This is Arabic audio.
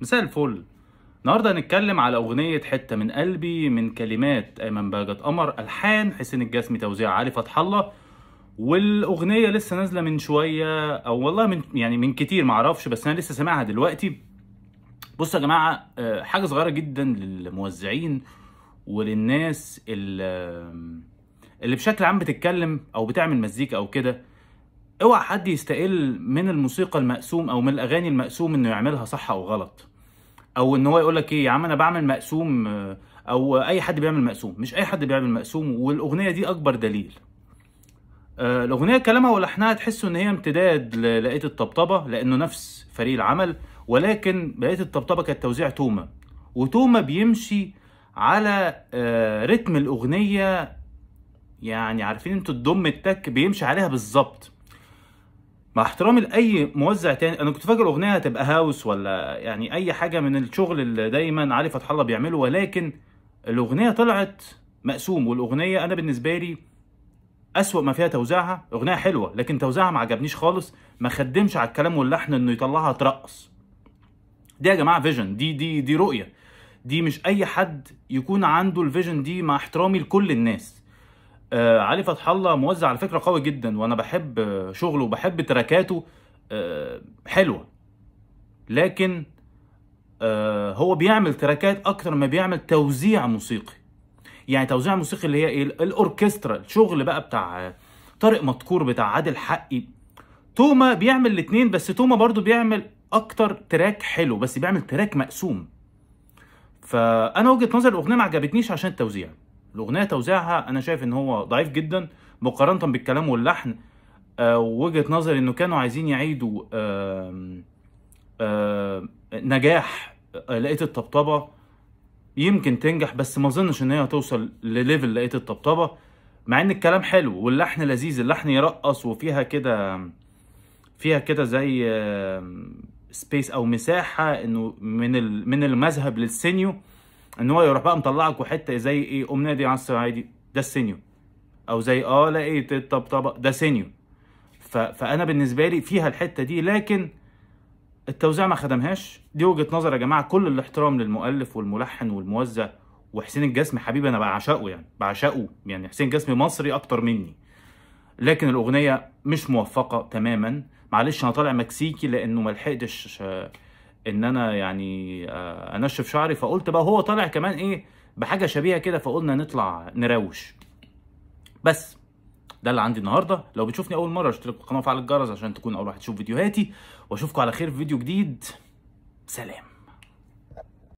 مساء الفل النهارده هنتكلم على اغنيه حته من قلبي من كلمات ايمن باجت قمر الحان حسين الجسمي توزيع علي فتح الله والاغنيه لسه نازله من شويه او والله من يعني من كتير معرفش بس انا لسه سامعها دلوقتي بصوا يا جماعه آه، حاجه صغيره جدا للموزعين وللناس اللي بشكل عام بتتكلم او بتعمل مزيكا او كده اوعى حد يستقل من الموسيقى المقسوم او من الاغاني المقسوم انه يعملها صح او غلط او ان هو يقول لك ايه يا عم انا بعمل مقسوم آه، او اي حد بيعمل مقسوم مش اي حد بيعمل مقسوم والاغنيه دي اكبر دليل آه، الاغنيه كلامها ولحنها تحسوا ان هي امتداد لقيت الطبطبه لانه نفس فريق العمل ولكن بقيه الطبطبه كانت توزيع توما وتوما بيمشي على آه، رتم الاغنيه يعني عارفين انتوا الدم التك بيمشي عليها بالظبط مع احترامي لاي موزع تاني انا كنت فاكر الاغنيه هتبقى هاوس ولا يعني اي حاجه من الشغل اللي دايما علي فتح الله بيعمله ولكن الاغنيه طلعت مقسوم والاغنيه انا بالنسبه لي اسوأ ما فيها توزيعها اغنيه حلوه لكن توزيعها ما عجبنيش خالص ما خدمش على الكلام واللحن انه يطلعها ترقص دي يا جماعه فيجن دي دي دي رؤيه دي مش اي حد يكون عنده الفيجن دي مع احترامي لكل الناس آه علي فتح الله موزع على فكره قوي جدا وانا بحب شغله وبحب تراكاته آه حلوه لكن آه هو بيعمل تراكات اكتر ما بيعمل توزيع موسيقي يعني توزيع موسيقي اللي هي ايه الاوركسترا الشغل بقى بتاع طارق مدكور بتاع عادل حقي توما بيعمل الاتنين بس توما برضو بيعمل اكتر تراك حلو بس بيعمل تراك مقسوم فانا وجهه نظر الاغنيه ما عجبتنيش عشان التوزيع الاغنيه توزيعها انا شايف ان هو ضعيف جدا مقارنه بالكلام واللحن آه وجهه نظري انه كانوا عايزين يعيدوا نجاح آه، لقيت الطبطبه يمكن تنجح بس ما اظنش ان هي هتوصل لليفل لقيت الطبطبه مع ان الكلام حلو واللحن لذيذ اللحن يرقص وفيها كده فيها كده زي سبيس او مساحه انه من من المذهب للسينيو ان هو يروح بقى مطلعك وحته زي ايه قوم دي على دي ده السينيو او زي اه لقيت إيه، الطبطبه ده سينيو فانا بالنسبه لي فيها الحته دي لكن التوزيع ما خدمهاش دي وجهه نظر يا جماعه كل الاحترام للمؤلف والملحن والموزع وحسين الجسمي حبيبي انا بعشقه يعني بعشقه يعني حسين جسمي مصري اكتر مني لكن الاغنيه مش موفقه تماما معلش انا طالع مكسيكي لانه ما لحقتش آه، ان انا يعني آه، انشف شعري فقلت بقى هو طالع كمان ايه بحاجه شبيهه كده فقلنا نطلع نروش بس ده اللي عندي النهارده لو بتشوفني اول مره اشترك في القناه وفعل الجرس عشان تكون اول واحد تشوف فيديوهاتي واشوفكم على خير في فيديو جديد سلام